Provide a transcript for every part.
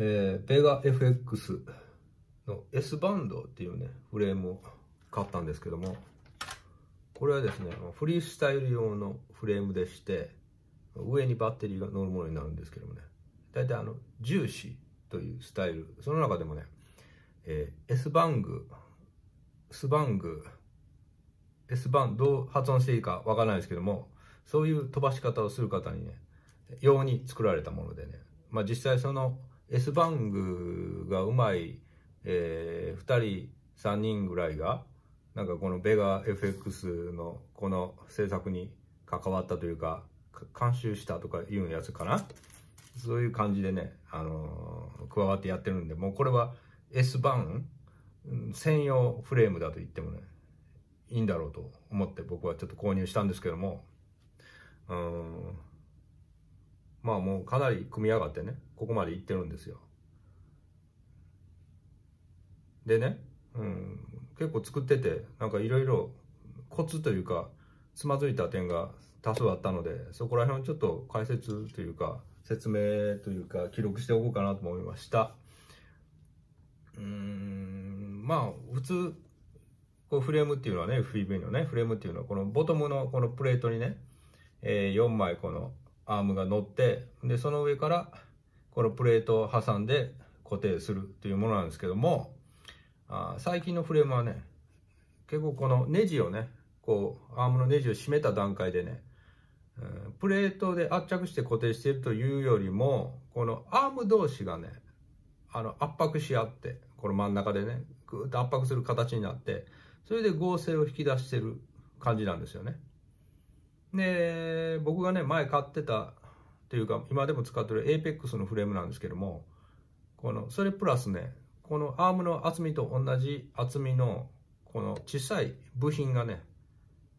えー、ベガ FX の S バンドっていうね、フレームを買ったんですけども、これはですね、フリースタイル用のフレームでして、上にバッテリーが乗るものになるんですけどもね、大体あの、重視というスタイル、その中でもね、えー、S バング、S バング、S バンどう発音していいかわからないですけども、そういう飛ばし方をする方にね、用に作られたものでね、まあ実際その S バングがうまい、えー、2人、3人ぐらいが、なんかこのベガ FX のこの制作に関わったというか、監修したとかいうやつかな。そういう感じでね、あのー、加わってやってるんで、もうこれは S バン専用フレームだと言ってもね、いいんだろうと思って僕はちょっと購入したんですけども、うん、まあもうかなり組み上がってね、ここまで行ってるんですよ。でね、うん、結構作ってて、なんかいろいろコツというか、つまずいた点が多数あったので、そこら辺をちょっと解説というか、説明というか、記録しておこうかなと思いました。うん、まあ、普通、こうフレームっていうのはね、f ベ v のね、フレームっていうのは、このボトムのこのプレートにね、えー、4枚このアームが乗ってでその上からこのプレートを挟んで固定するというものなんですけどもあ最近のフレームはね結構このネジをねこうアームのネジを締めた段階でねプレートで圧着して固定しているというよりもこのアーム同士がねあの圧迫し合ってこの真ん中でねぐーっと圧迫する形になってそれで合成を引き出してる感じなんですよね。で、僕がね、前買ってたというか、今でも使ってる APEX のフレームなんですけども、この、それプラスね、このアームの厚みと同じ厚みの、この小さい部品がね、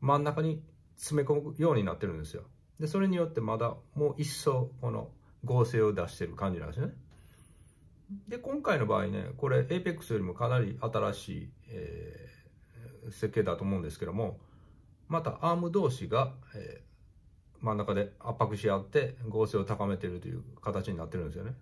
真ん中に詰め込むようになってるんですよ。で、それによってまだもう一層、この合成を出してる感じなんですよね。で、今回の場合ね、これ APEX よりもかなり新しい、えー、設計だと思うんですけども、またアーム同士が、えー、真ん中で圧迫し合って合成を高めてるという形になってるんですよね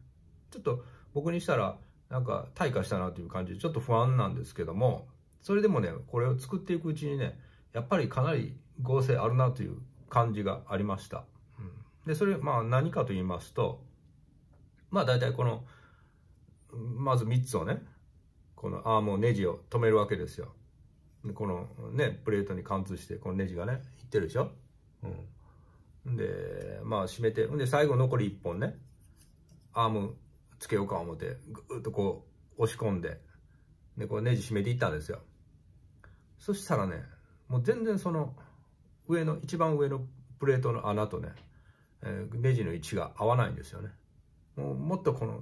ちょっと僕にしたらなんか退化したなという感じでちょっと不安なんですけどもそれでもねこれを作っていくうちにねやっぱりかなり合成あるなという感じがありました、うん、でそれまあ何かと言いますとまあ大体このまず3つをねこのアームをネジを止めるわけですよこのね、プレートに貫通して、このネジがね、いってるでしょうん。で、まあ締めて、んで最後残り1本ね、アームつけようか思って、ぐっとこう押し込んで、で、こうネジ締めていったんですよ。そしたらね、もう全然その、上の、一番上のプレートの穴とね、えー、ネジの位置が合わないんですよね。もうもっとこの、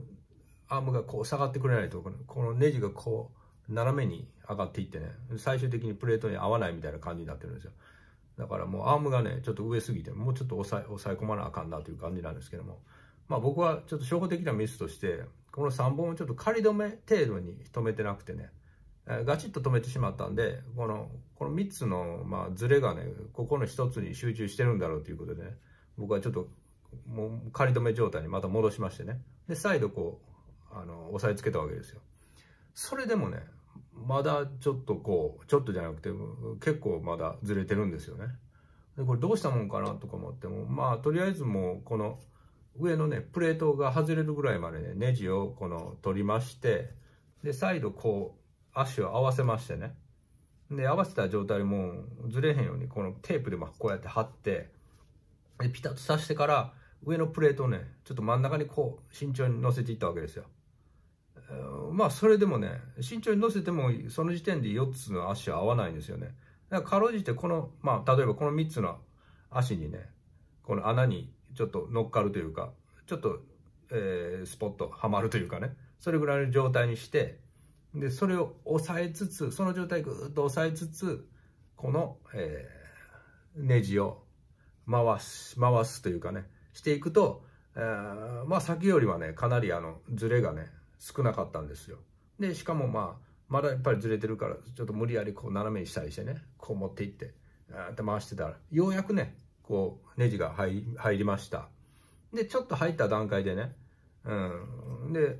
アームがこう下がってくれないと、このネジがこう、斜めに上がっていってね、最終的にプレートに合わないみたいな感じになってるんですよ。だからもうアームがね、ちょっと上すぎて、もうちょっと抑え抑え込まなあかんなという感じなんですけども、まあ僕はちょっと初歩的なミスとして、この3本をちょっと仮止め程度に止めてなくてね、ガチッと止めてしまったんで、この、この3つの、まあ、ズレがね、ここの1つに集中してるんだろうということでね、僕はちょっと、もう仮止め状態にまた戻しましてね、で、再度こう、あの、押さえつけたわけですよ。それでもね、まだちょっとこうちょっとじゃなくて結構まだずれてるんですよねでこれどうしたもんかなとか思ってもまあとりあえずもうこの上のねプレートが外れるぐらいまでねネジをこの取りましてで再度こう足を合わせましてねで合わせた状態もずれへんようにこのテープでこうやって貼ってでピタッと刺してから上のプレートをねちょっと真ん中にこう慎重に乗せていったわけですよまあそれでもね、身長に乗せてもその時点で4つの足は合わないんですよね。だからかろうじてこの、まあ例えばこの3つの足にね、この穴にちょっと乗っかるというか、ちょっと、えー、スポッとはまるというかね、それぐらいの状態にして、で、それを押さえつつ、その状態ぐーっと押さえつつ、この、えー、ネジを回す、回すというかね、していくと、えー、まあ先よりはね、かなりあの、ズレがね、少なかったんですよ。で、しかもまあ、まだやっぱりずれてるから、ちょっと無理やりこう斜めにしたりしてね、こう持っていって、あーって回してたら、ようやくね、こう、ネジが入りました。で、ちょっと入った段階でね、うん、で、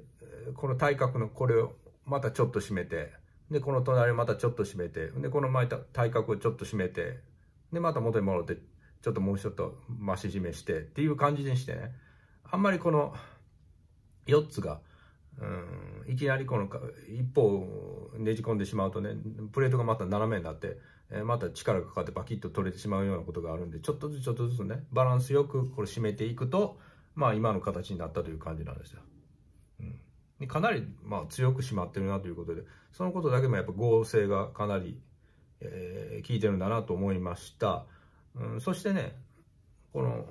この体格のこれをまたちょっと締めて、で、この隣またちょっと締めて、で、この前体格をちょっと締めて、で、また元に戻って、ちょっともうちょっと増し締めしてっていう感じにしてね、あんまりこの4つが、うん、いきなりこの一方ねじ込んでしまうとねプレートがまた斜めになって、えー、また力がかかってバキッと取れてしまうようなことがあるんでちょっとずつちょっとずつねバランスよくこれ締めていくとまあ今の形になったという感じなんですよ。うん、かなり、まあ、強く締まってるなということでそのことだけもやっぱ合成がかなり、えー、効いてるんだなと思いました。うん、そしてねこの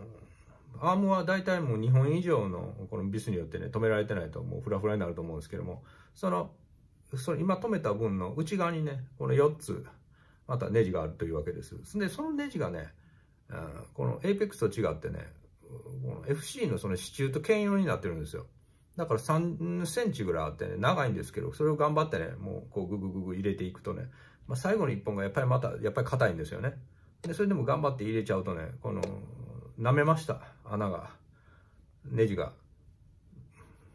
アームは大体もう2本以上のこのビスによってね、止められてないともうフラフラになると思うんですけども、その、その今止めた分の内側にね、この4つ、またネジがあるというわけです。で、そのネジがね、うん、このエイペックスと違ってね、この FC のその支柱と兼用になってるんですよ。だから3センチぐらいあってね、長いんですけど、それを頑張ってね、もうこうググググ入れていくとね、まあ、最後の1本がやっぱりまた、やっぱり硬いんですよね。で、それでも頑張って入れちゃうとね、この、舐めました。穴が、ネジが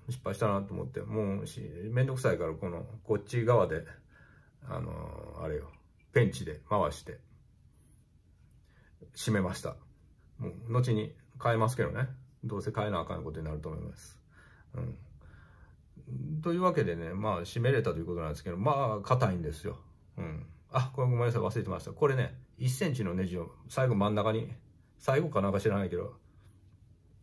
失敗したなと思って、もうし、めんどくさいから、この、こっち側で、あのー、あれよ、ペンチで回して、締めました。もう、後に変えますけどね。どうせ変えなあかんことになると思います。うん。というわけでね、まあ、締めれたということなんですけど、まあ、硬いんですよ。うん。あ、これごめんなさい、忘れてました。これね、1センチのネジを最後真ん中に、最後かなんか知らないけど、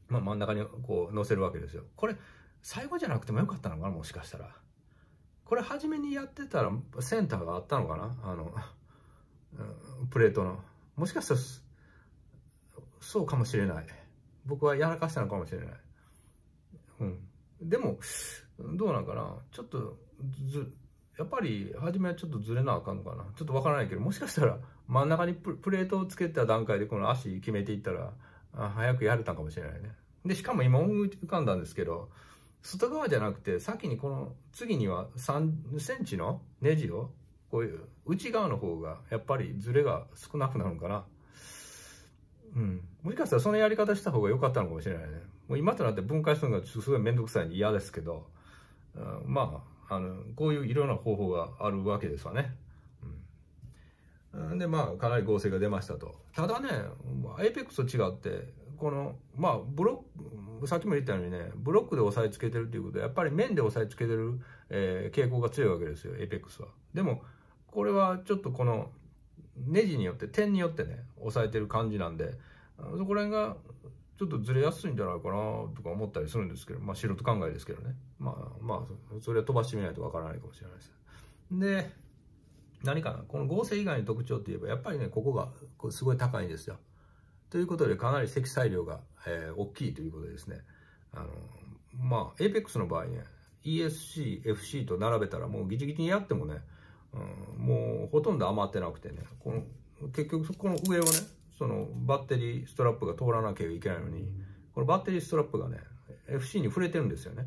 まあ、真ん中にこう載せるわけですよこれ最後じゃなくてもよかったのかなもしかしたらこれ初めにやってたらセンターがあったのかなあのプレートのもしかしたらそうかもしれない僕はやらかしたのかもしれないうんでもどうなんかなちょっとずやっぱり初めはちょっとずれなあかんのかなちょっとわからないけどもしかしたら真ん中にプレートをつけた段階でこの足決めていったらあ早くやれたかもしれないね。で、しかも今思い浮かんだんですけど、外側じゃなくて、先にこの、次には3センチのネジを、こういう内側の方が、やっぱりズレが少なくなるのかな。うん。もしかしたらそのやり方した方が良かったのかもしれないね。もう今となって分解するのがすごいめんどくさいんで嫌ですけど、うん、まあ、あの、こういういろんな方法があるわけですわね。で、まあ、かなり合成が出ましたと。ただね、APEX と違って、この、まあ、ブロック、さっきも言ったようにね、ブロックで押さえつけてるということで、やっぱり面で押さえつけてる、えー、傾向が強いわけですよ、APEX は。でも、これはちょっとこの、ネジによって、点によってね、押さえてる感じなんで、そこら辺が、ちょっとずれやすいんじゃないかなとか思ったりするんですけど、まあ素人考えですけどね。まあまあ、それは飛ばしてみないとわからないかもしれないです。で、何かなこの合成以外の特徴といえばやっぱりねここがすごい高いんですよ。ということでかなり積載量が、えー、大きいということですね。あのまあ APEX の場合ね ESC、FC と並べたらもうギチギチにやってもね、うん、もうほとんど余ってなくてねこの結局この上をねそのバッテリーストラップが通らなきゃいけないのにこのバッテリーストラップがね FC に触れてるんですよね。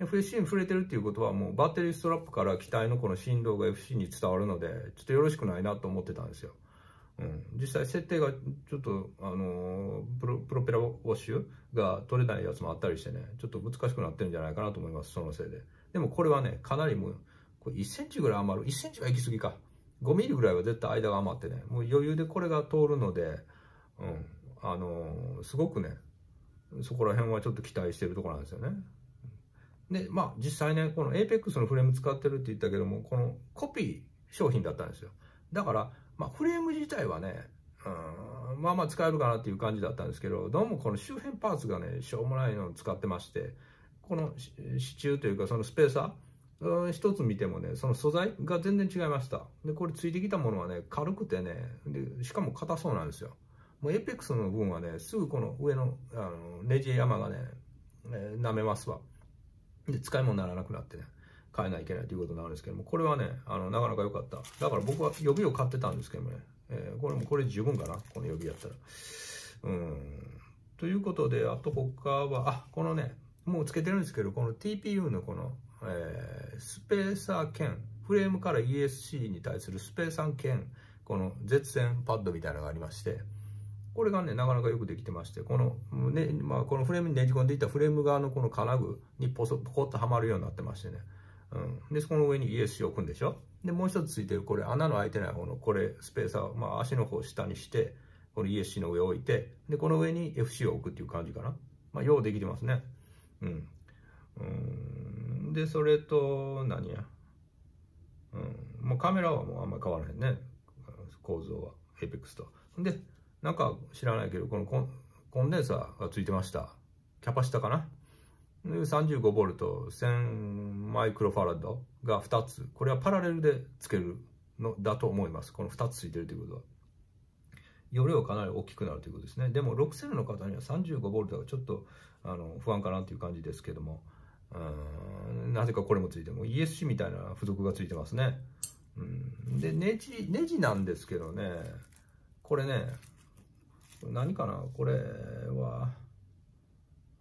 FSC に触れてるっていうことはもうバッテリーストラップから機体のこの振動が FC に伝わるのでちょっとよろしくないなと思ってたんですよ、うん、実際設定がちょっとあのプロペラウォッシュが取れないやつもあったりしてねちょっと難しくなってるんじゃないかなと思いますそのせいででもこれはねかなりもうこれ1センチぐらい余る1センチは行き過ぎか5ミリぐらいは絶対間が余ってねもう余裕でこれが通るので、うん、あのすごくねそこら辺はちょっと期待してるところなんですよねで、まあ実際ね、この APEX のフレーム使ってるって言ったけども、このコピー商品だったんですよ。だから、まあフレーム自体はね、うん、まあまあ使えるかなっていう感じだったんですけど、どうもこの周辺パーツがね、しょうもないのを使ってまして、この支柱というかそのスペーサー、一つ見てもね、その素材が全然違いました。で、これついてきたものはね、軽くてね、でしかも硬そうなんですよ。もうエペックスの分はね、すぐこの上のあのネジ山がね、えー、舐めますわ。で、使い物にならなくなってね、買えないといけないということになるんですけども、これはね、あの、なかなか良かった。だから僕は予備を買ってたんですけどもね、えー、これもこれ十分かな、この予備やったら。うん。ということで、あと他は、あ、このね、もうつけてるんですけど、この TPU のこの、えー、スペーサー兼、フレームから ESC に対するスペーサー兼、この絶縁パッドみたいなのがありまして、これがね、なかなかよくできてまして、この、ね、まあ、このフレームにねじ込んでいったフレーム側のこの金具にポソポコッとはまるようになってましてね。うん。で、その上に ESC を置くんでしょで、もう一つついてる、これ、穴の開いてない方の、これ、スペーサー、まあ、足の方を下にして、この ESC の上を置いて、で、この上に FC を置くっていう感じかな。まあ、ようできてますね。うん。うん。で、それと、何や。うん。もうカメラはもうあんまり変わらへんね。構造は、エペックスと。で、なんか知らないけど、このコンコンデンサーがついてました。キャパシタかな ?35V1000 マイクロファラドが2つ。これはパラレルでつけるのだと思います。この2つついてるということは。容量かなり大きくなるということですね。でも6セルの方には 35V がちょっとあの不安かなという感じですけども、んなぜかこれもついても ESC みたいな付属がついてますね。うん、で、ネジ、ネジなんですけどね、これね、何かなこれは、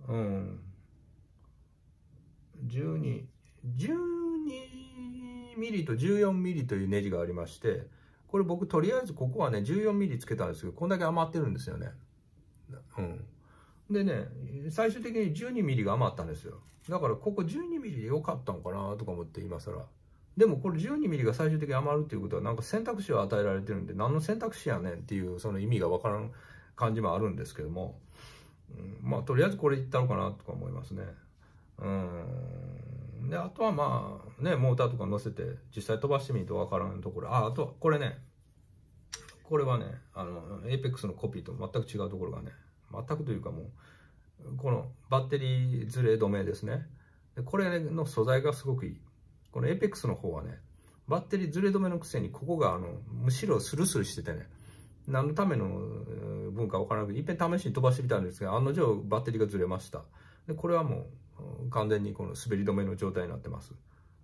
うん。12、12ミリと14ミリというネジがありまして、これ僕とりあえずここはね、14ミリつけたんですけど、こんだけ余ってるんですよね。うん。でね、最終的に12ミリが余ったんですよ。だからここ12ミリで良かったのかなとか思って今更。でもこれ12ミリが最終的に余るっていうことはなんか選択肢を与えられてるんで何の選択肢やねんっていうその意味がわからん感じもあるんですけども、うん、まあとりあえずこれいったのかなとか思いますね。うんであとはまあねモーターとか乗せて実際飛ばしてみると分からんところああとこれねこれはねあの APEX のコピーと全く違うところがね全くというかもうこのバッテリーずれ止めですねでこれの素材がすごくいいこの APEX の方はねバッテリーずれ止めのくせにここがあのむしろスルスルしててね何のための分か分からなくて、いっぺん試しに飛ばしてみたんですが、案の定バッテリーがずれました。で、これはもう、完全にこの滑り止めの状態になってます。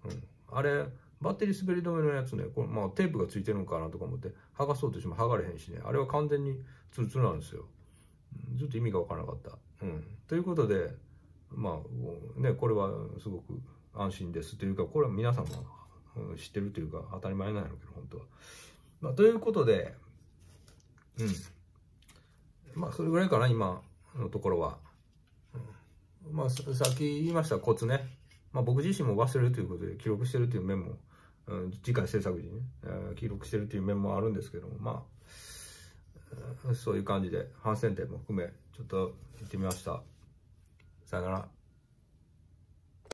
うん。あれ、バッテリー滑り止めのやつね、これまあテープがついてるのかなとか思って、剥がそうとしても剥がれへんしね、あれは完全にツルツルなんですよ。ちょっと意味が分からなかった。うん。ということで、まあ、ね、これはすごく安心ですというか、これは皆さんも知ってるというか、当たり前なんやろうけど、本当は。まあ、ということで、うん。まあ、それぐらいかな、今のところは。うん、まあ、さっき言いましたコツね。まあ、僕自身も忘れるということで、記録してるという面も、うん、次回制作時にね、えー、記録してるという面もあるんですけども、まあ、そういう感じで、反省点も含め、ちょっと行ってみました。さよなら。